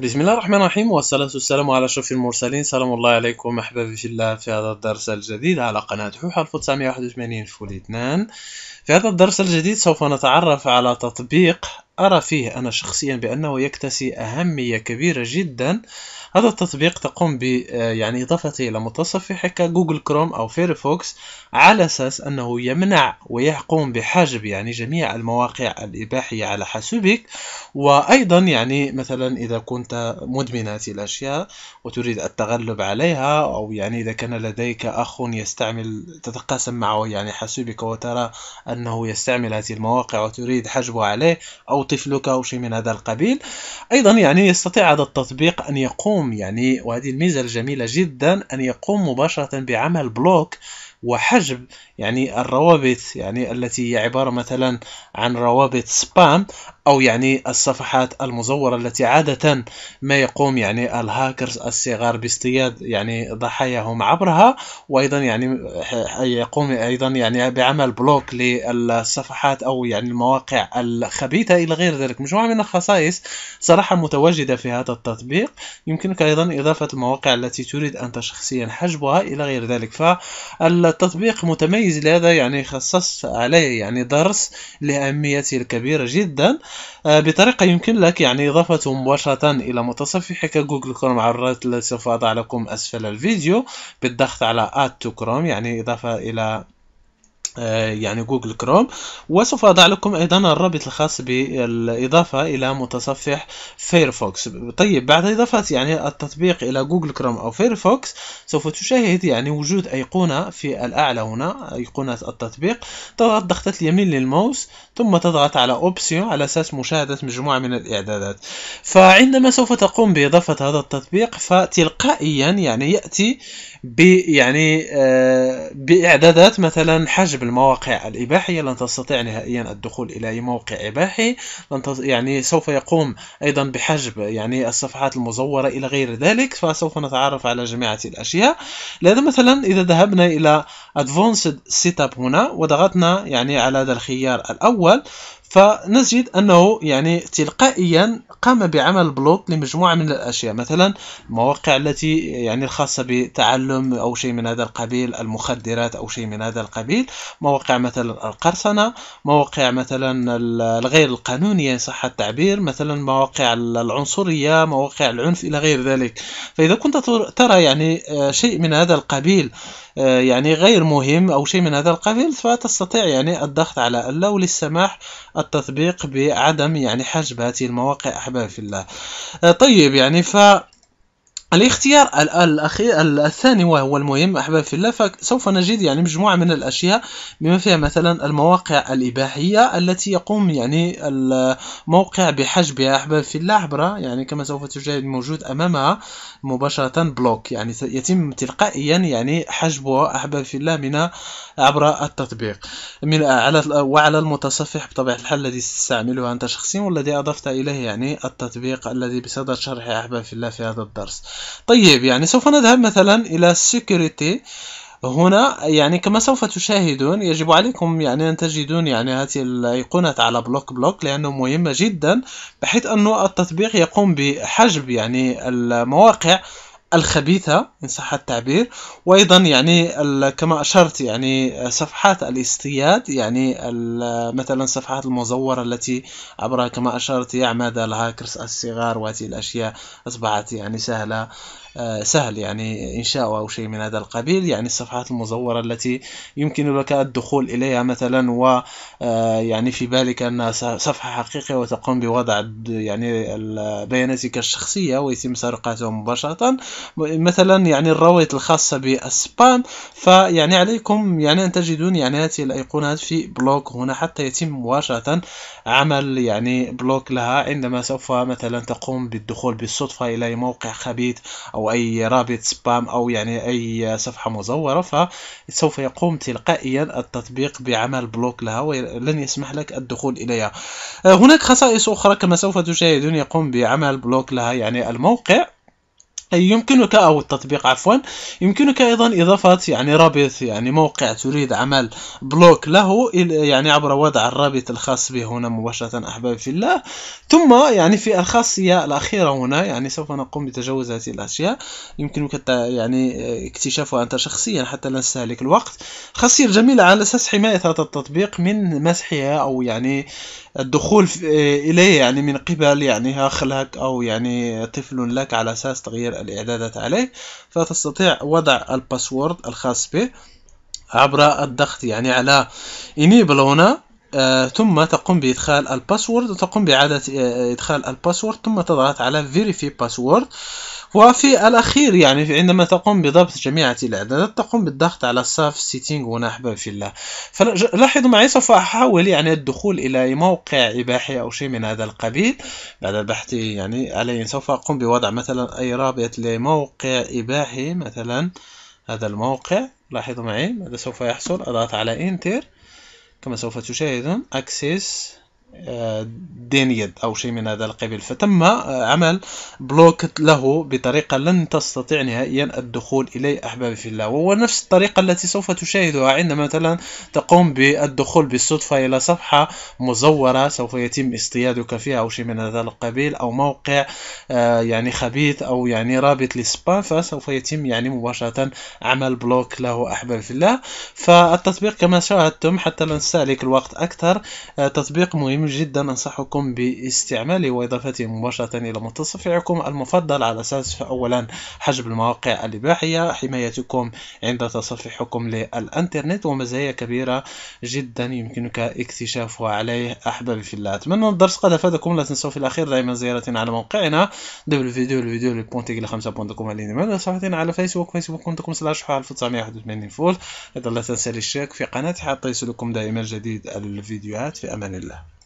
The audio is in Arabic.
بسم الله الرحمن الرحيم والصلاة والسلام على شرف المرسلين سلام الله عليكم أحبابي في الله في هذا الدرس الجديد على قناة حوحة 1981 فول 2 في هذا الدرس الجديد سوف نتعرف على تطبيق أرى فيه أنا شخصيا بأنه يكتسي أهمية كبيرة جدا هذا التطبيق تقوم ب آه، يعني إضافته إلى متصفحك جوجل كروم أو فيرفوكس على أساس أنه يمنع ويقوم بحجب يعني جميع المواقع الإباحية على حاسوبك وأيضا يعني مثلا إذا كنت مدمن هذه الأشياء وتريد التغلب عليها أو يعني إذا كان لديك أخ يستعمل تتقاسم معه يعني حاسوبك وترى أنه يستعمل هذه المواقع وتريد حجبه عليه أو طفلك أو شيء من هذا القبيل أيضا يعني يستطيع هذا التطبيق أن يقوم يعني وهذه الميزة الجميلة جدا أن يقوم مباشرة بعمل بلوك وحجب يعني الروابط يعني التي هي عبارة مثلا عن روابط سبام أو يعني الصفحات المزورة التي عادة ما يقوم يعني الهاكرز الصغار باصطياد يعني ضحاياهم عبرها وأيضا يعني يقوم أيضا يعني بعمل بلوك للصفحات أو يعني المواقع الخبيثة إلى غير ذلك مجموعة من الخصائص صراحة متواجدة في هذا التطبيق يمكنك أيضا إضافة المواقع التي تريد أنت شخصيا حجبها إلى غير ذلك فال التطبيق متميز لهذا يعني خصصت عليه يعني درس لأهميته الكبيرة جدا آه، بطريقة يمكن لك يعني إضافته مباشرة إلى متصفحك جوجل كروم عرضت التي سوف أضع لكم أسفل الفيديو بالضغط على Add to Chrome يعني إضافة إلى آه، يعني جوجل كروم وسوف أضع لكم أيضا الرابط الخاص بالإضافة إلى متصفح فايرفوكس طيب بعد إضافة يعني التطبيق إلى جوجل كروم أو فايرفوكس سوف تشاهد يعني وجود أيقونة في الأعلى هنا أيقونة التطبيق تضغط ضغطة اليمين للماوس ثم تضغط على أوبسيون على أساس مشاهدة مجموعة من الإعدادات فعندما سوف تقوم بإضافة هذا التطبيق فتلقائيا يعني يأتي ب يعني آه، بإعدادات مثلا حجب المواقع الإباحية لن تستطيع نهائيا الدخول إلى أي موقع إباحي لن تز... يعني سوف يقوم أيضا بحجب يعني الصفحات المزورة إلى غير ذلك فسوف نتعرف على جميع الأشياء لذا مثلا إذا ذهبنا إلى Advanced Setup هنا وضغطنا يعني على هذا الخيار الأول فنجد انه يعني تلقائيا قام بعمل بلوك لمجموعه من الاشياء مثلا المواقع التي يعني الخاصه بتعلم او شيء من هذا القبيل المخدرات او شيء من هذا القبيل مواقع مثلا القرصنه مواقع مثلا الغير القانونيه ان صح التعبير مثلا مواقع العنصريه مواقع العنف الى غير ذلك فاذا كنت ترى يعني آه، شيء من هذا القبيل آه، يعني غير مهم أو شيء من هذا القبيل فتستطيع يعني الضغط على الا للسماح التطبيق بعدم يعني حجب هذه المواقع أحباب في الله آه، طيب يعني ف الاختيار الاخير الثاني وهو المهم احباب في الله فسوف نجد يعني مجموعه من الاشياء بما فيها مثلا المواقع الاباحيه التي يقوم يعني الموقع بحجبها احباب في الله عبر يعني كما سوف تجد موجود امامها مباشره بلوك يعني يتم تلقائيا يعني حجبها احباب في الله من عبر التطبيق من على وعلى المتصفح بطبيعه الحال الذي تستعمله انت شخصيا والذي اضفت اليه يعني التطبيق الذي بصدد شرح احباب في الله في هذا الدرس طيب يعني سوف نذهب مثلا إلى security هنا يعني كما سوف تشاهدون يجب عليكم يعني أن تجدون يعني هذه الأيقونة على بلوك بلوك لأنه مهمة جدا بحيث أن التطبيق يقوم بحجب يعني المواقع الخبيثة إن صح التعبير وأيضا يعني كما أشرت يعني صفحات الاصطياد يعني مثلا صفحات المزورة التي عبرها كما أشرت يعمد الهاكرز الصغار وهذه الأشياء أصبحت يعني سهلة آه، سهل يعني إنشاء أو شيء من هذا القبيل يعني الصفحات المزورة التي يمكن لك الدخول إليها مثلا و آه، يعني في بالك أنها صفحة حقيقية وتقوم بوضع يعني بياناتك الشخصية ويتم سرقتها مباشرة مثلا يعني الروابط الخاصة بالسبام فيعني عليكم يعني أن تجدون يعني هذه الأيقونات في بلوك هنا حتى يتم مباشرة عمل يعني بلوك لها عندما سوف مثلا تقوم بالدخول بالصدفة إلى موقع خبيث أو أي رابط سبام أو يعني أي صفحة مزورة فسوف يقوم تلقائيا التطبيق بعمل بلوك لها ولن يسمح لك الدخول إليها آه، هناك خصائص أخرى كما سوف تشاهدون يقوم بعمل بلوك لها يعني الموقع يمكنك او التطبيق عفوا يمكنك ايضا اضافه يعني رابط يعني موقع تريد عمل بلوك له يعني عبر وضع الرابط الخاص به هنا مباشره احبابي في الله ثم يعني في الخاصيه الاخيره هنا يعني سوف نقوم بتجاوز هذه الاشياء يمكنك يعني اكتشافها انت شخصيا حتى لا نستهلك الوقت خاصيه جميله على اساس حمايه هذا التطبيق من مسحها او يعني الدخول إليه يعني من قبل يعني أخ لك أو يعني طفل لك على أساس تغيير الإعدادات عليه فتستطيع وضع الباسورد الخاص به عبر الضغط يعني على انيبل هنا آه ثم تقوم بإدخال الباسورد وتقوم بإعادة آه إدخال الباسورد ثم تضغط على باسورد آه وفي الأخير يعني عندما تقوم بضبط جميع الإعدادات تقوم بالضغط على صف سيتينج ونحبا في الله فلاحظوا معي سوف أحاول يعني الدخول إلى موقع إباحي أو شيء من هذا القبيل بعد البحث يعني عليه سوف أقوم بوضع مثلا أي رابط لموقع إباحي مثلا هذا الموقع لاحظوا معي ماذا سوف يحصل أضغط على إنتر كما سوف تشاهدون أكسس دينيد أو شيء من هذا القبيل فتم آه، عمل بلوك له بطريقة لن تستطيع نهائيا الدخول إليه أحبابي في الله وهو نفس الطريقة التي سوف تشاهدها عندما مثلا تقوم بالدخول بالصدفة إلى صفحة مزورة سوف يتم اصطيادك فيها أو شيء من هذا القبيل أو موقع آه، يعني خبيث أو يعني رابط للسبام فسوف يتم يعني مباشرة عمل بلوك له أحبابي في الله فالتطبيق كما شاهدتم حتى لا نستهلك الوقت أكثر آه، تطبيق مهم مهم جدا أنصحكم باستعماله وإضافته مباشرة إلى متصفحكم المفضل على أساس أولا حجب المواقع الإباحية حمايتكم عند تصفحكم للإنترنت ومزايا كبيرة جدا يمكنك اكتشافها عليه أحبابي في الله أتمنى الدرس قد أفادكم لا تنسوا في الأخير دائما زيارتنا على موقعنا www.tegel5.com على فيسبوك فيسبوك.com سلاش 1981 فول أيضا لا تنسى الاشتراك في قناتي حتى يصلكم دائما جديد الفيديوهات في أمان الله